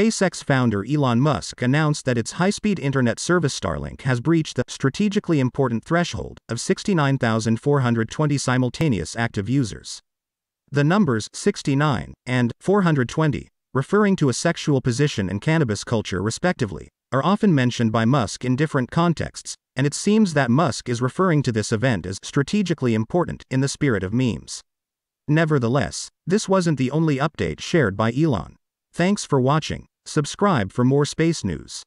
SpaceX founder Elon Musk announced that its high-speed internet service Starlink has breached the strategically important threshold of 69,420 simultaneous active users. The numbers 69 and 420, referring to a sexual position and cannabis culture respectively, are often mentioned by Musk in different contexts, and it seems that Musk is referring to this event as strategically important in the spirit of memes. Nevertheless, this wasn't the only update shared by Elon. Thanks for watching. Subscribe for more space news.